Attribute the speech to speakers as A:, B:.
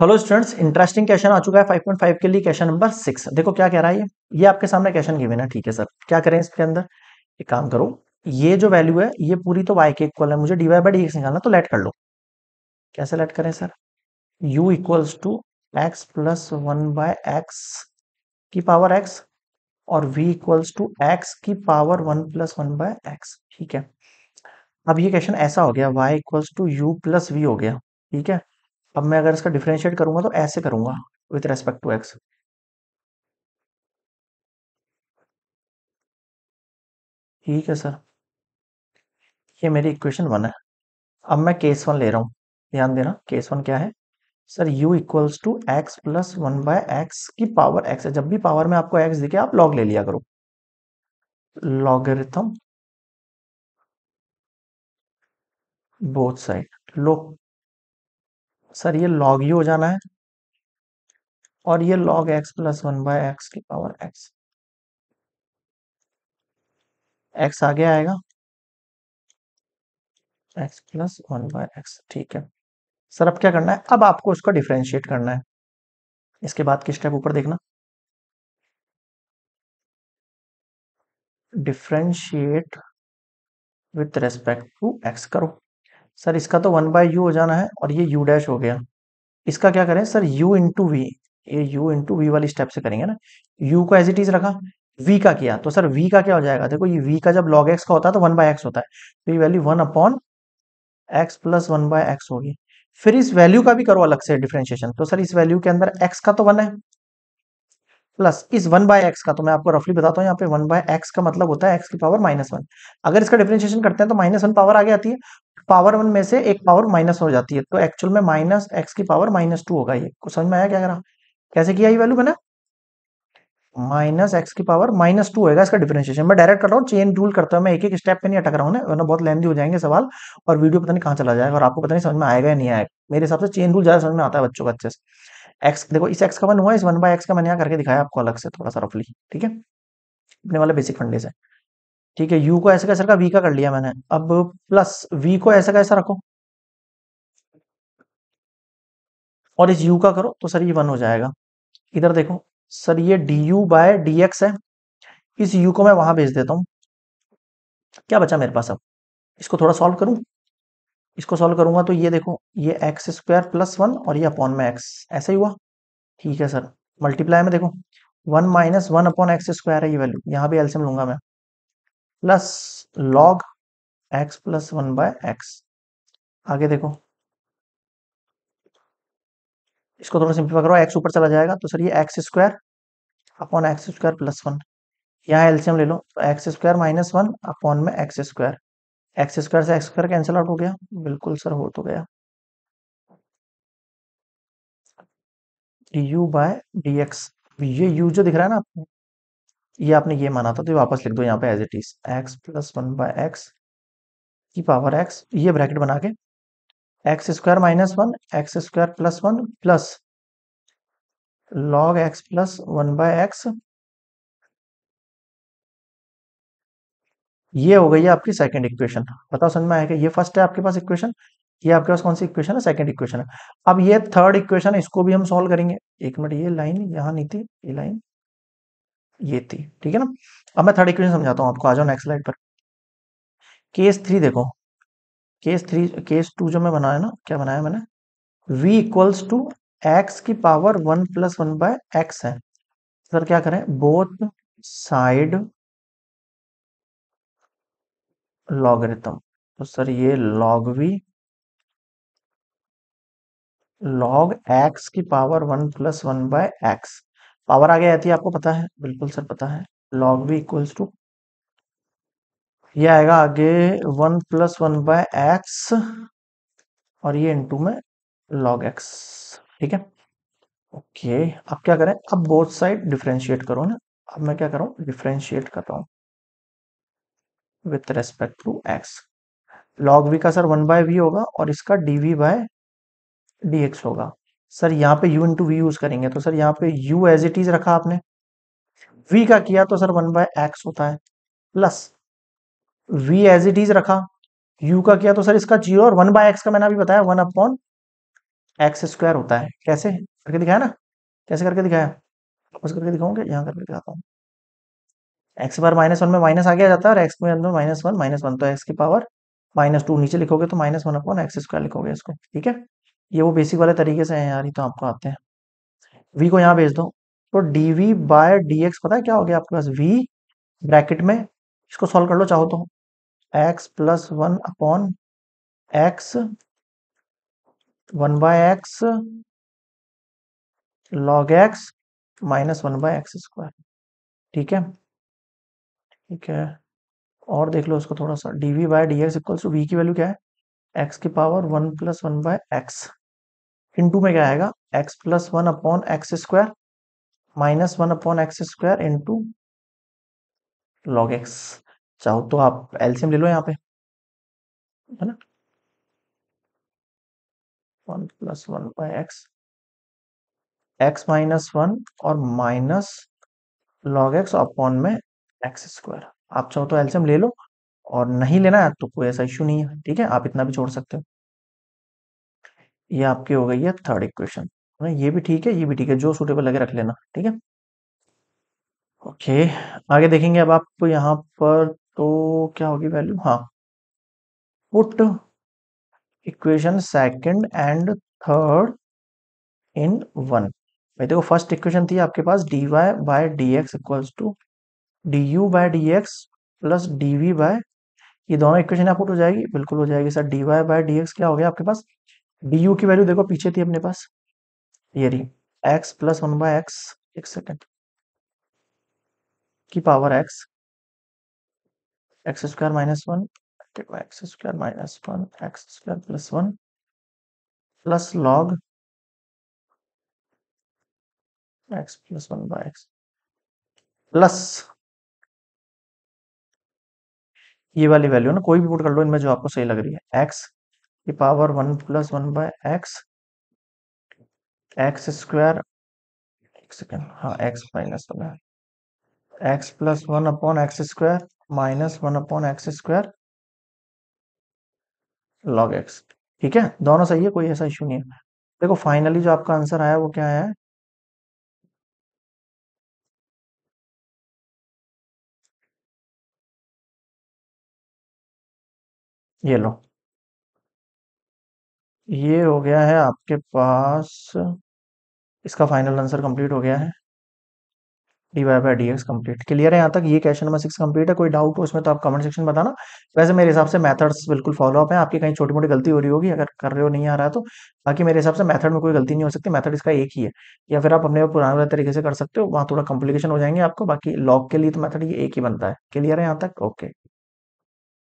A: hello students interesting question आ चुका है 5.5 के लिए क्वेश्चन नंबर सिक्स देखो क्या कह रहा है ये ये आपके सामने क्वेश्चन गिवन है ठीक है सर क्या करें इसके अंदर एक काम करो ये जो वैल्यू है ये पूरी तो वाई के इक्वल है मुझे डीवाई बाई डी एक्स निकालना तो लेट कर लो कैसे लेट करें sir u equals to x plus one by x की पावर एक्स और वी इक्वल्स टू एक्स की power one plus one by x ठीक है अब ये क्वेश्चन ऐसा हो गया y equals to u plus v हो गया ठीक है अब मैं अगर इसका डिफ्रेंशिएट करूंगा तो ऐसे करूंगा विथ रेस्पेक्ट टू एक्स ठीक है सर ये मेरी इक्वेशन वन है अब मैं केस वन ले रहा हूं ध्यान देना केस वन क्या है sir u equals to x plus one by x की पावर एक्स है जब भी पावर में आपको एक्स दिखे आप लॉग ले लिया करो लॉगरिथम
B: बोथ साइड लो सर ये लॉग ही हो जाना है और ये log x plus one by x की पावर एक्स एक्स आगे आएगा x plus one by x ठीक है सर अब क्या करना है अब आपको उसको डिफ्रेंशिएट करना है इसके बाद की स्टेप ऊपर देखना differentiate
A: with respect to x करो सर इसका तो वन बाई यू हो जाना है और ये यू डैश हो गया इसका क्या करें सर यू इंटू वी ये यू इंटू वी वाली स्टेप से करेंगे ना यू को एज इट इज रखा v का किया तो सर v का क्या हो जाएगा देखो ये v का जब log x का होता है तो वन बाय एक्स होता है तो ये value one upon x plus one by x होगी फिर इस वैल्यू का भी करो अलग से डिफ्रेंशिएशन तो सर इस वैल्यू के अंदर एक्स का तो वन है प्लस इस वन बाय एक्स का तो मैं आपको रफली बताता हूँ यहाँ पे वन बाय एक्स का मतलब होता है एक्स की पावर माइनस वन अगर इसका डिफ्रेंशिएशन करते हैं तो माइनस वन पावर आगे आती है पावर वन में से एक पावर माइनस हो जाती है तो एक्चुअल में माइनस एक्स की पावर माइनस टू होगा ये कुछ समझ में आया क्या करा कैसे किया ये वैल्यू मैंने माइनस एक्स की पावर माइनस टू होगा इसका डिफरेंशिएशन मैं डायरेक्ट कर रहा हूँ चेन रूल करता हूँ मैं एक एक स्टेप पे नहीं अटक रहा हूँ वरना बहुत लेंदी हो जाएंगे सवाल और वीडियो पता नहीं कहाँ चला जाएगा और आपको पता नहीं समझ में आएगा या नहीं आएगा मेरे हिसाब से चेन रूल ज्यादा समझ में आता है बच्चों को अच्छे से एक्स देखो इस एक्स का वन हुआ इस वन बाय एक्स का मैंने यहाँ करके दिखाया आपको अलग से थोड़ा सा रफली ठीक है अपने वाले बेसिक फंडे से ठीक है यू को ऐसे कैसे रखा वी का कर लिया मैंने अब प्लस वी को ऐसे कैसे रखो और इस यू का करो तो सर ये वन हो जाएगा इधर देखो सर ये d u by d x है इस यू को मैं वहां भेज देता हूं क्या बचा मेरे पास अब इसको थोड़ा सॉल्व करूं इसको सॉल्व करूंगा तो ये देखो ये एक्स स्क्वायर प्लस वन और ये अपॉन में एक्स ऐसा ही हुआ ठीक है सर मल्टीप्लाई में देखो one minus one upon x square है ये वैल्यू यहां भी एल्सियम लूंगा मैं plus log x plus one by x आगे देखो इसको थोड़ा सिंपलीफाई करो एक्स ऊपर चला जाएगा तो सर ये x square upon x square plus one यहाँ एल्सियम ले लो तो x square minus one upon में एक्स स्क्वायर एक्स स्क्वायर से एक्स स्क्वायर कैंसिल आउट हो गया बिल्कुल सर हो तो गया d u by d x ये यू जो दिख रहा है ना आपको ये आपने ये माना था तो वापस लिख दो यहाँ पे as it is x plus one by x की पावर एक्स ये ब्रैकेट बना के x square minus one x square plus one plus log x plus one by x ये हो गई आपकी सेकंड इक्वेशन बताओ समझ में कि ये फर्स्ट है आपके पास इक्वेशन ये आपके पास कौन सी इक्वेशन है सेकंड इक्वेशन है अब ये थर्ड इक्वेशन है इसको भी हम सॉल्व करेंगे एक मिनट ये लाइन यहाँ नहीं थी ये लाइन ये थी ठीक है ना अब मैं थर्ड इक्वेशन समझाता हूँ आपको आ जाओ नेक्स्ट स्लाइड पर केस थ्री देखो केस थ्री केस टू जो मैं बनाया ना क्या बनाया मैंने v इक्वल्स टू एक्स की power one plus one by x है सर क्या करें बोथ साइड लॉगरिथम तो सर ये लॉग v लॉग एक्स की power one plus one by x power आगे आती है आपको पता है बिल्कुल सर पता है लॉग भी इक्वल्स टू ये आएगा आगे one plus one by x और ये इनटू में लॉग एक्स ठीक है ओके अब क्या करें अब बोथ साइड डिफ्रेंशिएट करो ना अब मैं क्या करूँ डिफ्रेंशिएट कर रहा हूँ with respect to x log v का सर वन बाय वी होगा और इसका d v by d x होगा सर यहाँ पे u इंटू वी यूज करेंगे तो सर यहाँ पे u एज इट इज रखा आपने v का किया तो सर वन बाय एक्स होता है plus v as it is रखा u का किया तो सर इसका जीरो और वन बाय एक्स का मैंने अभी बताया वन अपॉन एक्स स्क्वायर होता है कैसे करके दिखाया ना कैसे करके दिखाया वापस करके दिखाऊंगे यहाँ करके दिखाता हूँ एक्स बार माइनस वन में माइनस आ गया जाता है और एक्स में अंदर माइनस वन माइनस वन तो एक्स की पावर माइनस टू नीचे लिखोगे तो minus one upon x square लिखोगे इसको ठीक है ये वो बेसिक वाले तरीके से है यार ये तो आपको आते हैं वी को यहाँ भेज दो तो d v by d x पता है क्या हो गया आपके पास वी ब्रैकेट में इसको सॉल्व कर लो चाहो तो x plus one upon x one by x
B: log x minus one by x square
A: ठीक है ठीक है और देख लो उसको थोड़ा सा d v by d x equals to v की वैल्यू क्या है एक्स की power one plus one by x into में क्या आएगा x plus one upon x square minus one upon x square into log x चाहो तो आप एल्सियम ले लो यहाँ पे
B: है ना one plus one by
A: x x minus one और माइनस लॉग एक्स अपॉन में एक्स स्क्वायर आप चाहो तो एल्सियम ले लो और नहीं लेना है तो कोई ऐसा इश्यू नहीं है ठीक है आप इतना भी छोड़ सकते हो ये आपकी हो गई है थर्ड इक्वेशन हाँ, ये भी ठीक है ये भी ठीक है जो सूटेबल लगे रख लेना ठीक है ओके आगे देखेंगे अब आप यहाँ पर तो क्या होगी वैल्यू हाँ put equation second and third in one भाई देखो फर्स्ट इक्वेशन थी आपके पास d y by d x equals to d u by d x plus d v by ये दोनों इक्वेशन पुट हो जाएगी बिल्कुल हो जाएगी sir d y by d x क्या हो गया आपके पास डी यू की वैल्यू देखो पीछे थी अपने पास ये रही x plus one by x एक सेकेंड
B: की power x x square minus one x square minus one x square plus one plus log x plus one by x plus ये वाली वैल्यू ना कोई भी पुट कर लो इनमें जो आपको सही लग रही है एक्स की power one plus one by x x square second हाँ एक्स माइनस वन है
A: x plus one upon x square minus one upon x square log x ठीक है दोनों सही है कोई ऐसा इश्यू नहीं है देखो
B: फाइनली जो आपका आंसर आया वो क्या आया है ये लो ये हो गया है आपके पास
A: इसका फाइनल आंसर कंप्लीट हो गया है d y by d x complete clear है यहाँ तक ये क्वेश्चन नंबर सिक्स कंप्लीट है कोई डाउट हो उसमें तो आप कमेंट सेक्शन बताना वैसे मेरे हिसाब से मेथड्स बिल्कुल फॉलोअप है आपकी कहीं छोटी मोटी गलती हो रही होगी अगर कर रहे हो नहीं आ रहा है तो बाकी मेरे हिसाब से मेथड में कोई गलती नहीं हो सकती मैथड इसका एक ही है या फिर आप अपने पुराने तरीके से कर सकते हो वहाँ थोड़ा कॉम्प्लिकेशन हो जाएंगे आपको बाकी लॉक के लिए तो मैथड ये एक ही बनता है क्लियर है यहाँ तक ओके